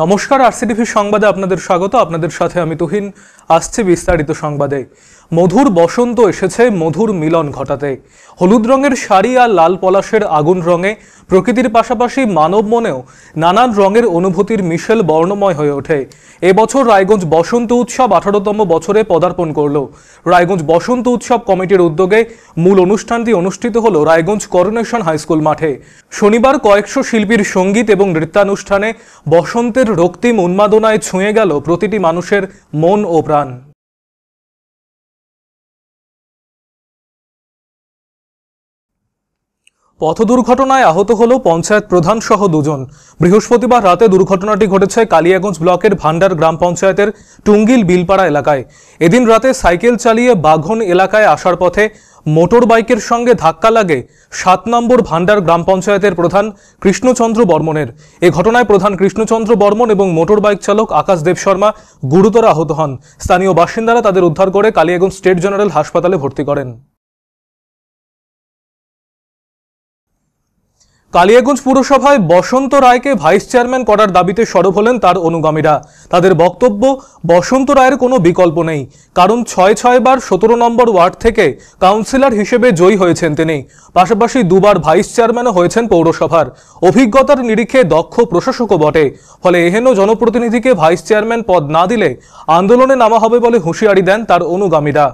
নমস্কার আরসিটিভির সংবাদে আপনাদের স্বাগত আপনাদের সাথে আমি তুহিন আসছে বিস্তারিত সংবাদে মধুর বসন্ত এসেছে মধুর মিলন ঘটাতে হলুদ রঙের শাড়ি আর লাল পলাশের আগুন রঙে প্রকৃতির পাশাপাশি মানব মনেও নানান রঙের অনুভূতির মিশেল বর্ণময় হয়ে ওঠে এবছর রায়গঞ্জ বসন্ত উৎসব আঠারোতম বছরে পদার্পণ করল রায়গঞ্জ বসন্ত উৎসব কমিটির উদ্যোগে মূল অনুষ্ঠানটি অনুষ্ঠিত হল রায়গঞ্জ করোনেশন হাইস্কুল মাঠে শনিবার কয়েকশো শিল্পীর সঙ্গীত এবং নৃত্যানুষ্ঠানে বসন্তের রক্তিম উন্মাদনায় ছুঁয়ে গেল প্রতিটি মানুষের মন ও প্রাণ গান পথ দুর্ঘটনায় আহত হল পঞ্চায়েত প্রধান সহ দুজন বৃহস্পতিবার রাতে দুর্ঘটনাটি ঘটেছে কালিয়াগঞ্জ ব্লকের ভান্ডার গ্রাম পঞ্চায়েতের টুঙ্গিল বিলপাড়া এলাকায় এদিন রাতে সাইকেল চালিয়ে বাঘন এলাকায় আসার পথে মোটর বাইকের সঙ্গে ধাক্কা লাগে সাত নম্বর ভান্ডার গ্রাম পঞ্চায়েতের প্রধান কৃষ্ণচন্দ্র বর্মনের এ ঘটনায় প্রধান কৃষ্ণচন্দ্র বর্মন এবং মোটর বাইক চালক আকাশ দেব শর্মা গুরুতর আহত হন স্থানীয় বাসিন্দারা তাদের উদ্ধার করে কালিয়াগঞ্জ স্টেট জেনারেল হাসপাতালে ভর্তি করেন কালিয়াগঞ্জ পুরসভায় বসন্ত রায়কে ভাইস চেয়ারম্যান করার দাবিতে সরব হলেন তার অনুগামীরা তাদের বক্তব্য বসন্ত রায়ের কোনো বিকল্প নেই কারণ ছয় ছয়বার সতেরো নম্বর ওয়ার্ড থেকে কাউন্সিলর হিসেবে জয়ী হয়েছেন তিনি পাশাপাশি দুবার ভাইস চেয়ারম্যানও হয়েছেন পৌরসভার অভিজ্ঞতার নিরিখে দক্ষ প্রশাসকও বটে ফলে এহেন জনপ্রতিনিধিকে ভাইস চেয়ারম্যান পদ না দিলে আন্দোলনে নামা হবে বলে হুঁশিয়ারি দেন তার অনুগামীরা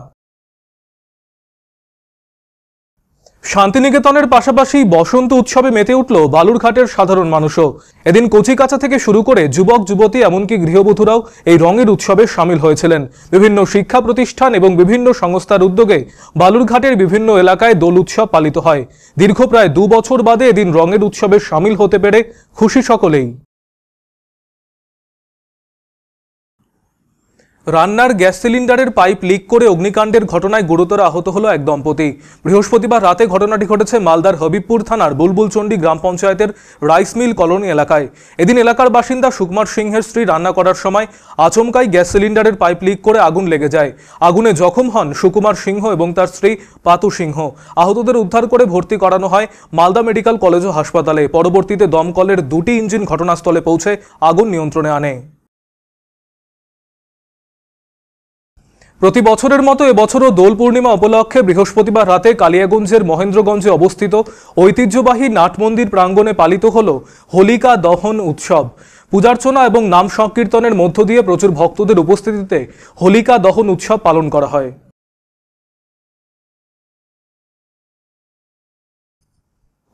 শান্তিনিকেতনের পাশাপাশি বসন্ত উৎসবে মেতে উঠল বালুরঘাটের সাধারণ মানুষও এদিন কচিকাচা থেকে শুরু করে যুবক যুবতী এমনকি গৃহবধূরাও এই রঙের উৎসবে সামিল হয়েছিলেন বিভিন্ন শিক্ষা প্রতিষ্ঠান এবং বিভিন্ন সংস্থার উদ্যোগে বালুরঘাটের বিভিন্ন এলাকায় দোল উৎসব পালিত হয় দীর্ঘ প্রায় দু বছর বাদে এদিন রঙের উৎসবে সামিল হতে পেরে খুশি সকলেই রান্নার গ্যাস সিলিন্ডারের পাইপ লিক করে অগ্নিকাণ্ডের ঘটনায় গুরুতর আহত হল এক দম্পতি বৃহস্পতিবার রাতে ঘটনাটি ঘটেছে মালদার হবিবপুর থানার বুলবুলচণ্ডী গ্রাম পঞ্চায়েতের রাইস মিল কলোনি এলাকায় এদিন এলাকার বাসিন্দা সুকুমার সিংহের স্ত্রী রান্না করার সময় আচমকাই গ্যাস সিলিন্ডারের পাইপ লিক করে আগুন লেগে যায় আগুনে জখম হন সুকুমার সিংহ এবং তার স্ত্রী পাতু সিংহ আহতদের উদ্ধার করে ভর্তি করানো হয় মালদা মেডিকেল কলেজ ও হাসপাতালে পরবর্তীতে দমকলের দুটি ইঞ্জিন ঘটনাস্থলে পৌঁছে আগুন নিয়ন্ত্রণে আনে প্রতি বছরের মতো এবছরও দোল পূর্ণিমা উপলক্ষে বৃহস্পতিবার রাতে কালিয়াগঞ্জের মহেন্দ্রগঞ্জে অবস্থিত ঐতিহ্যবাহী নাটমন্দির প্রাঙ্গণে পালিত হল হোলিকা দহন উৎসব পূজার্চনা এবং নাম সংকীর্তনের মধ্য দিয়ে প্রচুর ভক্তদের উপস্থিতিতে হোলিকা দহন উৎসব পালন করা হয়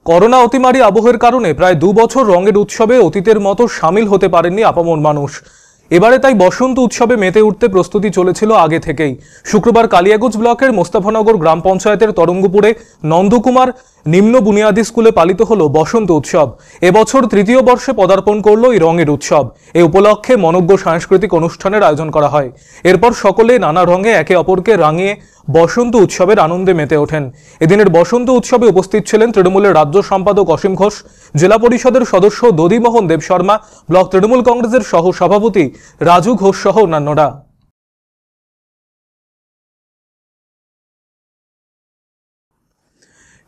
করোনা অতিমারী আবহের কারণে প্রায় দু বছর রঙের উৎসবে অতীতের মতো সামিল হতে পারেননি আপামর মানুষ এবারে তাই বসন্ত উৎসবে মেতে উঠতে প্রস্তুতি চলেছিল আগে থেকেই শুক্রবার কালিয়াগুজ ব্লকের মোস্তাফানগর গ্রাম পঞ্চায়েতের তরঙ্গপুরে নন্দকুমার নিম্ন বুনিয়াদি স্কুলে পালিত হল বসন্ত উৎসব এবছর তৃতীয় বর্ষে পদার্পণ করল এই রঙের উৎসব এ উপলক্ষে মনজ্ঞ সাংস্কৃতিক অনুষ্ঠানের আয়োজন করা হয় এরপর সকলে নানা রঙে একে অপরকে রাঙিয়ে বসন্ত উৎসবের আনন্দে মেতে ওঠেন এদিনের বসন্ত উৎসবে উপস্থিত ছিলেন তৃণমূলের রাজ্য সম্পাদক অসীম ঘোষ জেলা পরিষদের সদস্য দদিমোহন দেব শর্মা ব্লক তৃণমূল কংগ্রেসের সহ সভাপতি রাজু ঘোষ সহ অন্যান্যরা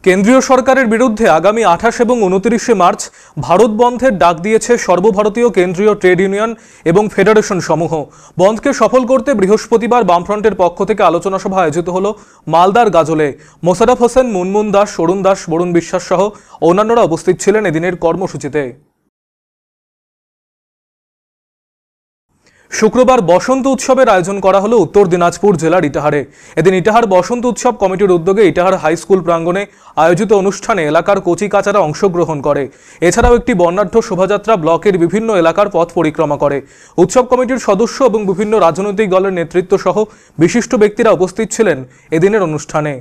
কেন্দ্রীয় সরকারের বিরুদ্ধে আগামী আঠাশ এবং উনতিরিশে মার্চ ভারত বন্ধের ডাক দিয়েছে সর্বভারতীয় কেন্দ্রীয় ট্রেড ইউনিয়ন এবং ফেডারেশন সমূহ বন্ধকে সফল করতে বৃহস্পতিবার বামফ্রন্টের পক্ষ থেকে আলোচনা সভা আয়োজিত হল মালদার গাজলে মোশারফ হোসেন মুনমুন দাস অরুণ দাস বরুণ বিশ্বাস সহ অন্যান্যরা উপস্থিত ছিলেন এদিনের কর্মসূচিতে শুক্রবার বসন্ত উৎসবের আয়োজন করা হলো উত্তর দিনাজপুর জেলার ইটাহারে এদিন ইটাহার বসন্ত উৎসব কমিটির উদ্যোগে ইটাহার হাই স্কুল প্রাঙ্গণে আয়োজিত অনুষ্ঠানে এলাকার কচি কাচারা অংশগ্রহণ করে এছাড়াও একটি বর্ণাঢ্য শোভাযাত্রা ব্লকের বিভিন্ন এলাকার পথ পরিক্রমা করে উৎসব কমিটির সদস্য এবং বিভিন্ন রাজনৈতিক দলের নেতৃত্ব সহ বিশিষ্ট ব্যক্তিরা উপস্থিত ছিলেন এদিনের অনুষ্ঠানে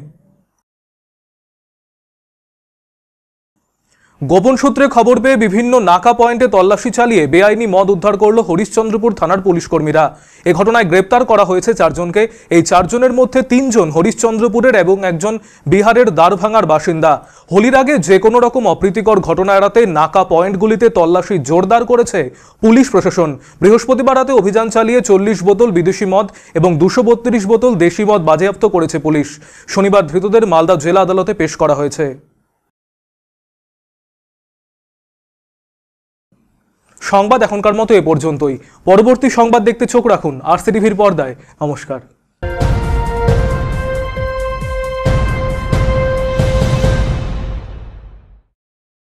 গোপন সূত্রে খবর পেয়ে বিভিন্ন নাকা পয়েন্টে তল্লাশি চালিয়ে বেআইনি মদ উদ্ধার করল হরিশ্চন্দ্রপুর থানার পুলিশ কর্মীরা এ ঘটনায় গ্রেপ্তার করা হয়েছে চারজনকে এই চারজনের মধ্যে তিনজন হরিশ্চন্দ্রপুরের এবং একজন বিহারের দ্বারভাঙার বাসিন্দা হোলির আগে যে কোনো রকম অপ্রীতিকর ঘটনা এড়াতে নাকা পয়েন্টগুলিতে তল্লাশি জোরদার করেছে পুলিশ প্রশাসন বৃহস্পতিবার রাতে অভিযান চালিয়ে চল্লিশ বোতল বিদেশি মদ এবং দুশো বত্রিশ বোতল দেশি মদ বাজেয়াপ্ত করেছে পুলিশ শনিবার ধৃতদের মালদা জেলা আদালতে পেশ করা হয়েছে সংবাদ এখনকার মতো এ পর্যন্তই পরবর্তী সংবাদ দেখতে চোখ রাখুন আর পর্দায় নমস্কার